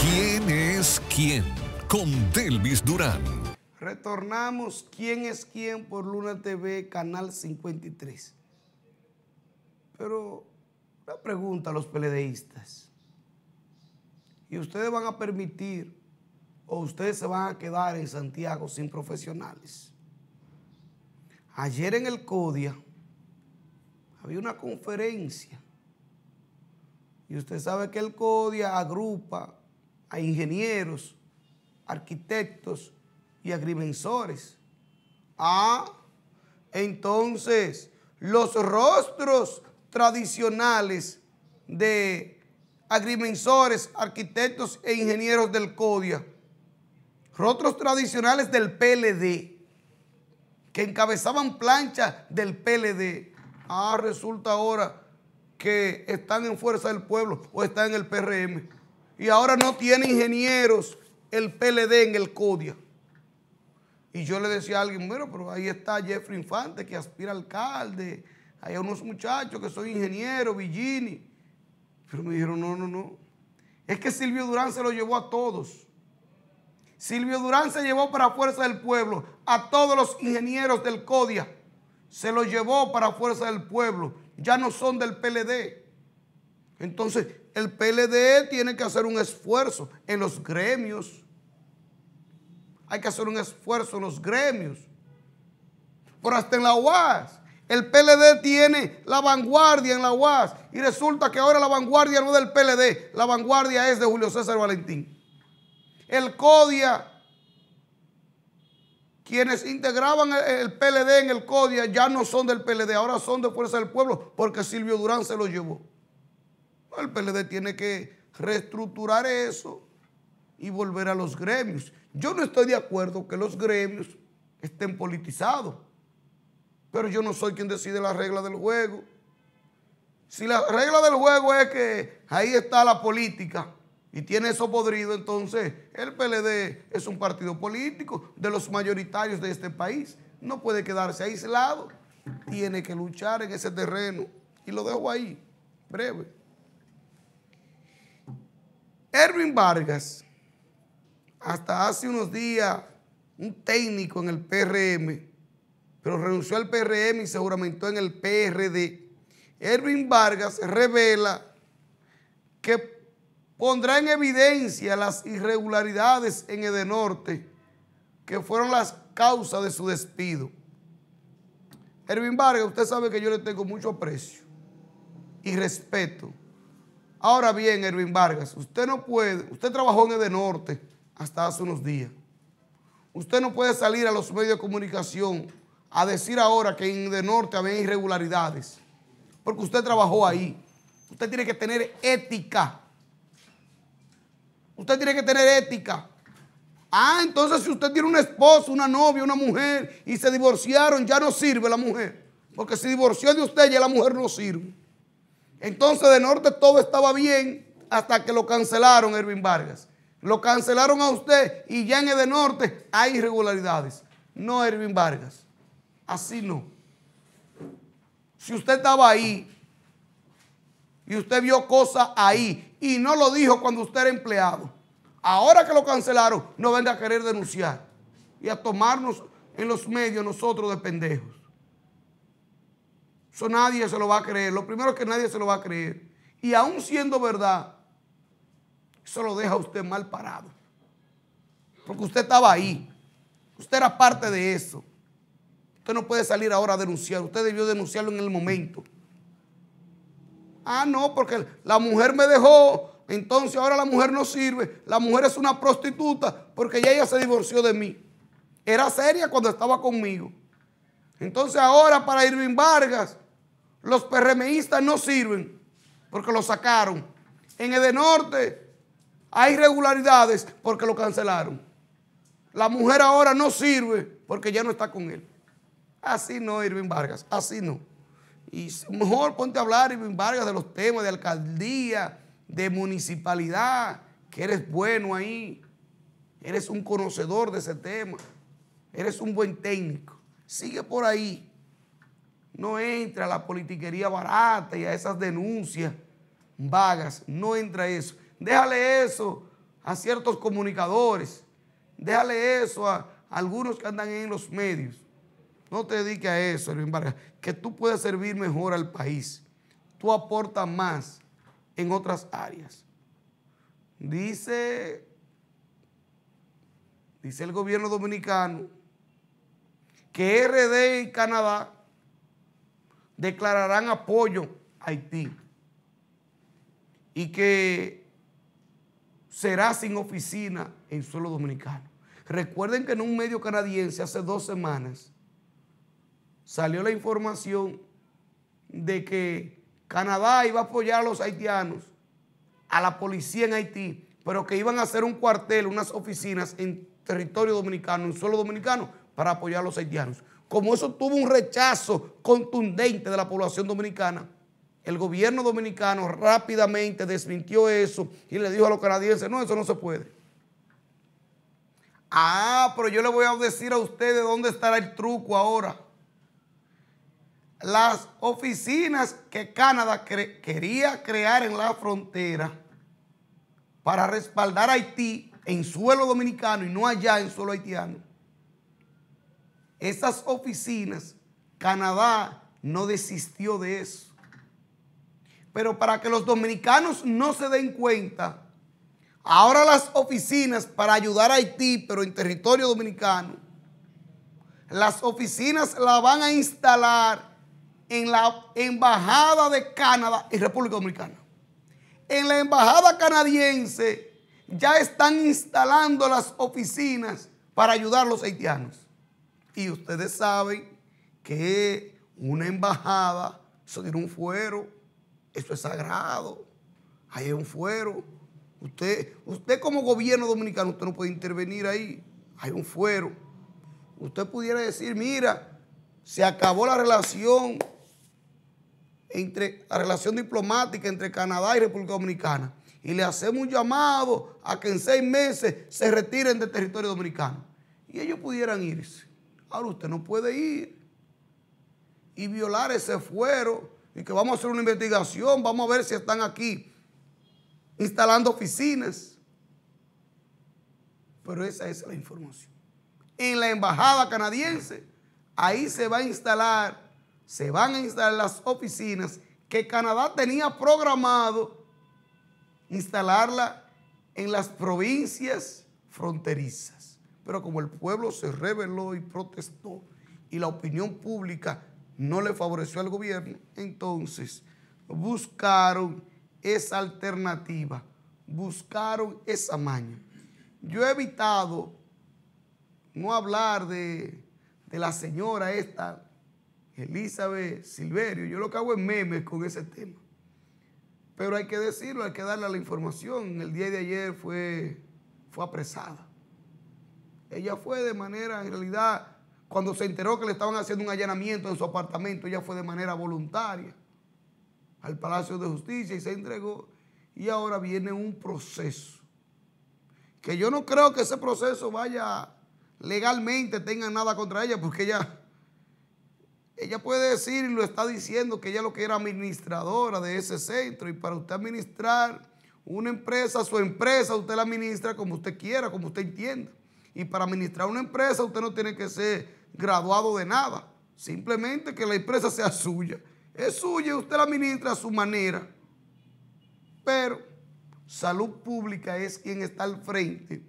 ¿Quién es quién? Con Delvis Durán. Retornamos ¿Quién es quién? por Luna TV, Canal 53. Pero La pregunta a los peledeístas. ¿Y ustedes van a permitir o ustedes se van a quedar en Santiago sin profesionales? Ayer en el CODIA había una conferencia y usted sabe que el CODIA agrupa a ingenieros, arquitectos y agrimensores. Ah, entonces los rostros tradicionales de agrimensores, arquitectos e ingenieros del CODIA, rostros tradicionales del PLD, que encabezaban planchas del PLD. Ah, resulta ahora que están en Fuerza del Pueblo o están en el PRM. Y ahora no tiene ingenieros el PLD en el CODIA. Y yo le decía a alguien, bueno, pero ahí está Jeffrey Infante que aspira alcalde. Hay unos muchachos que son ingenieros, Villini. Pero me dijeron, no, no, no. Es que Silvio Durán se lo llevó a todos. Silvio Durán se llevó para Fuerza del Pueblo a todos los ingenieros del CODIA. Se lo llevó para Fuerza del Pueblo ya no son del PLD. Entonces, el PLD tiene que hacer un esfuerzo en los gremios. Hay que hacer un esfuerzo en los gremios. Pero hasta en la UAS. El PLD tiene la vanguardia en la UAS. Y resulta que ahora la vanguardia no es del PLD. La vanguardia es de Julio César Valentín. El CODIA quienes integraban el PLD en el CODIA ya no son del PLD, ahora son de Fuerza del Pueblo porque Silvio Durán se lo llevó. El PLD tiene que reestructurar eso y volver a los gremios. Yo no estoy de acuerdo que los gremios estén politizados, pero yo no soy quien decide la regla del juego. Si la regla del juego es que ahí está la política, y tiene eso podrido, entonces el PLD es un partido político de los mayoritarios de este país. No puede quedarse aislado. Tiene que luchar en ese terreno. Y lo dejo ahí, breve. Erwin Vargas, hasta hace unos días, un técnico en el PRM, pero renunció al PRM y se juramentó en el PRD. Erwin Vargas revela que pondrá en evidencia las irregularidades en Edenorte que fueron las causas de su despido. Erwin Vargas, usted sabe que yo le tengo mucho aprecio y respeto. Ahora bien, Erwin Vargas, usted no puede, usted trabajó en Edenorte hasta hace unos días. Usted no puede salir a los medios de comunicación a decir ahora que en Edenorte había irregularidades, porque usted trabajó ahí. Usted tiene que tener ética Usted tiene que tener ética. Ah, entonces si usted tiene un esposo, una novia, una mujer y se divorciaron, ya no sirve la mujer. Porque si divorció de usted, ya la mujer no sirve. Entonces de norte todo estaba bien hasta que lo cancelaron Erwin Vargas. Lo cancelaron a usted y ya en el de norte hay irregularidades. No Erwin Vargas. Así no. Si usted estaba ahí y usted vio cosas ahí y no lo dijo cuando usted era empleado. Ahora que lo cancelaron, no venga a querer denunciar y a tomarnos en los medios nosotros de pendejos. Eso nadie se lo va a creer. Lo primero es que nadie se lo va a creer. Y aún siendo verdad, eso lo deja a usted mal parado. Porque usted estaba ahí. Usted era parte de eso. Usted no puede salir ahora a denunciar. Usted debió denunciarlo en el momento. Ah, no, porque la mujer me dejó, entonces ahora la mujer no sirve, la mujer es una prostituta porque ya ella se divorció de mí. Era seria cuando estaba conmigo. Entonces ahora para Irving Vargas, los PRMistas no sirven porque lo sacaron. En norte hay irregularidades porque lo cancelaron. La mujer ahora no sirve porque ya no está con él. Así no, Irving Vargas, así no. Y mejor ponte a hablar y varios de los temas de alcaldía, de municipalidad, que eres bueno ahí. Eres un conocedor de ese tema. Eres un buen técnico. Sigue por ahí. No entra a la politiquería barata y a esas denuncias vagas. No entra eso. Déjale eso a ciertos comunicadores. Déjale eso a algunos que andan en los medios. No te dediques a eso, Vargas. Que tú puedes servir mejor al país. Tú aportas más en otras áreas. Dice, dice el gobierno dominicano que RD y Canadá declararán apoyo a Haití y que será sin oficina en suelo dominicano. Recuerden que en un medio canadiense hace dos semanas salió la información de que Canadá iba a apoyar a los haitianos, a la policía en Haití, pero que iban a hacer un cuartel, unas oficinas en territorio dominicano, en suelo dominicano, para apoyar a los haitianos. Como eso tuvo un rechazo contundente de la población dominicana, el gobierno dominicano rápidamente desmintió eso y le dijo a los canadienses, no, eso no se puede. Ah, pero yo le voy a decir a ustedes dónde estará el truco ahora las oficinas que Canadá quería crear en la frontera para respaldar a Haití en suelo dominicano y no allá en suelo haitiano. Esas oficinas, Canadá no desistió de eso. Pero para que los dominicanos no se den cuenta, ahora las oficinas para ayudar a Haití, pero en territorio dominicano, las oficinas la van a instalar en la Embajada de Canadá y República Dominicana. En la Embajada canadiense ya están instalando las oficinas para ayudar a los haitianos. Y ustedes saben que una embajada, eso tiene un fuero, eso es sagrado, hay un fuero. Usted, usted como gobierno dominicano, usted no puede intervenir ahí, hay un fuero. Usted pudiera decir, mira, se acabó la relación entre la relación diplomática entre Canadá y República Dominicana. Y le hacemos un llamado a que en seis meses se retiren del territorio dominicano. Y ellos pudieran irse. Ahora usted no puede ir y violar ese fuero y que vamos a hacer una investigación, vamos a ver si están aquí instalando oficinas. Pero esa es la información. En la embajada canadiense, ahí se va a instalar se van a instalar las oficinas que Canadá tenía programado instalarla en las provincias fronterizas. Pero como el pueblo se rebeló y protestó y la opinión pública no le favoreció al gobierno, entonces buscaron esa alternativa, buscaron esa maña. Yo he evitado no hablar de, de la señora esta, Elizabeth, Silverio, yo lo que hago es memes con ese tema. Pero hay que decirlo, hay que darle la información. El día de ayer fue, fue apresada. Ella fue de manera, en realidad, cuando se enteró que le estaban haciendo un allanamiento en su apartamento, ella fue de manera voluntaria al Palacio de Justicia y se entregó. Y ahora viene un proceso. Que yo no creo que ese proceso vaya legalmente, tenga nada contra ella, porque ella ella puede decir, y lo está diciendo, que ella lo que era administradora de ese centro. Y para usted administrar una empresa, su empresa, usted la administra como usted quiera, como usted entienda. Y para administrar una empresa, usted no tiene que ser graduado de nada. Simplemente que la empresa sea suya. Es suya, usted la administra a su manera. Pero Salud Pública es quien está al frente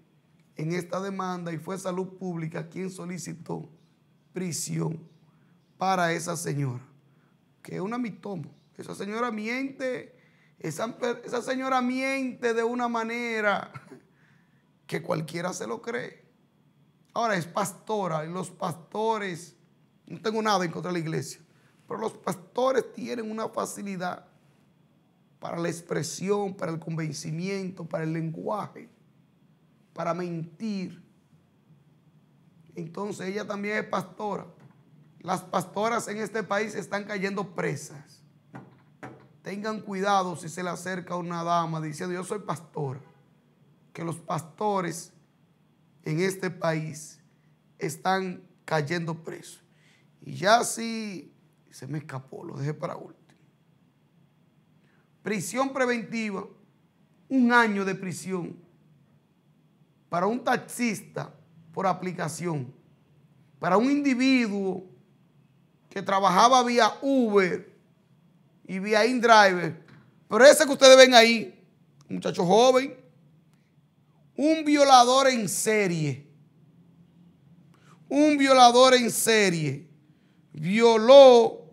en esta demanda y fue Salud Pública quien solicitó prisión para esa señora, que es una mitomo. Esa señora miente, esa, esa señora miente de una manera que cualquiera se lo cree. Ahora es pastora y los pastores, no tengo nada en contra de la iglesia, pero los pastores tienen una facilidad para la expresión, para el convencimiento, para el lenguaje, para mentir. Entonces ella también es pastora, las pastoras en este país están cayendo presas. Tengan cuidado si se le acerca una dama diciendo, yo soy pastora. Que los pastores en este país están cayendo presos. Y ya sí, se me escapó, lo dejé para último. Prisión preventiva, un año de prisión para un taxista por aplicación, para un individuo que trabajaba vía Uber y vía InDriver. Pero ese que ustedes ven ahí, muchacho joven, un violador en serie. Un violador en serie violó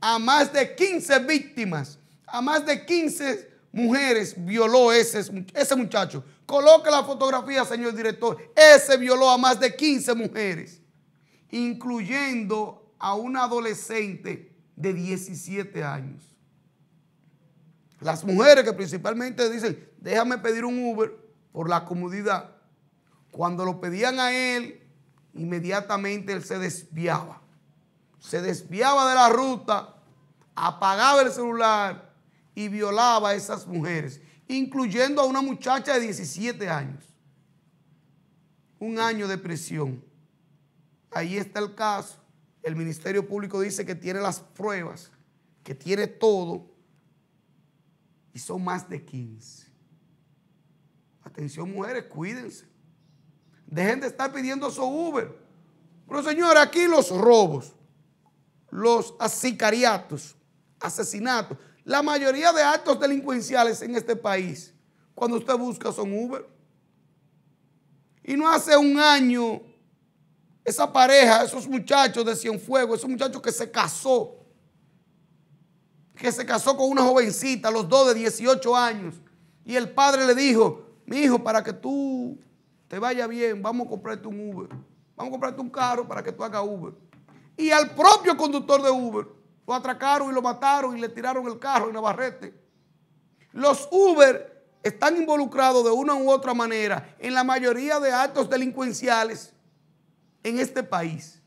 a más de 15 víctimas, a más de 15 mujeres violó ese, ese muchacho. Coloque la fotografía, señor director. Ese violó a más de 15 mujeres, incluyendo a un adolescente de 17 años. Las mujeres que principalmente dicen, déjame pedir un Uber por la comodidad, cuando lo pedían a él, inmediatamente él se desviaba. Se desviaba de la ruta, apagaba el celular y violaba a esas mujeres, incluyendo a una muchacha de 17 años. Un año de prisión. Ahí está el caso el Ministerio Público dice que tiene las pruebas, que tiene todo, y son más de 15. Atención mujeres, cuídense. Dejen de estar pidiendo su Uber. Pero señor, aquí los robos, los sicariatos, asesinatos, la mayoría de actos delincuenciales en este país, cuando usted busca son Uber. Y no hace un año esa pareja, esos muchachos de Cienfuegos, esos muchachos que se casó, que se casó con una jovencita, los dos de 18 años, y el padre le dijo, mi hijo, para que tú te vaya bien, vamos a comprarte un Uber, vamos a comprarte un carro para que tú hagas Uber. Y al propio conductor de Uber lo atracaron y lo mataron y le tiraron el carro en Navarrete. Los Uber están involucrados de una u otra manera en la mayoría de actos delincuenciales en este país.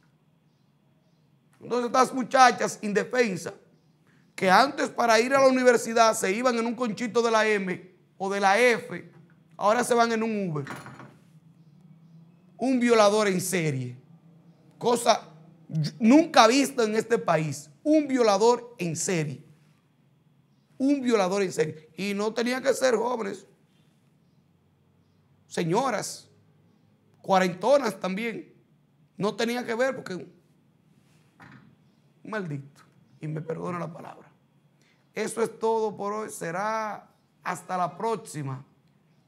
Entonces estas muchachas Indefensa que antes para ir a la universidad se iban en un conchito de la M o de la F, ahora se van en un V Un violador en serie. Cosa nunca vista en este país. Un violador en serie. Un violador en serie. Y no tenían que ser jóvenes. Señoras. Cuarentonas también. No tenía que ver porque un maldito. Y me perdona la palabra. Eso es todo por hoy. Será hasta la próxima.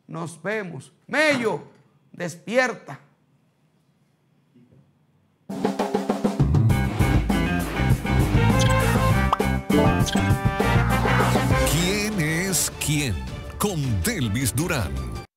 Nos vemos. Mello, despierta. ¿Quién es quién? Con Delvis Durán.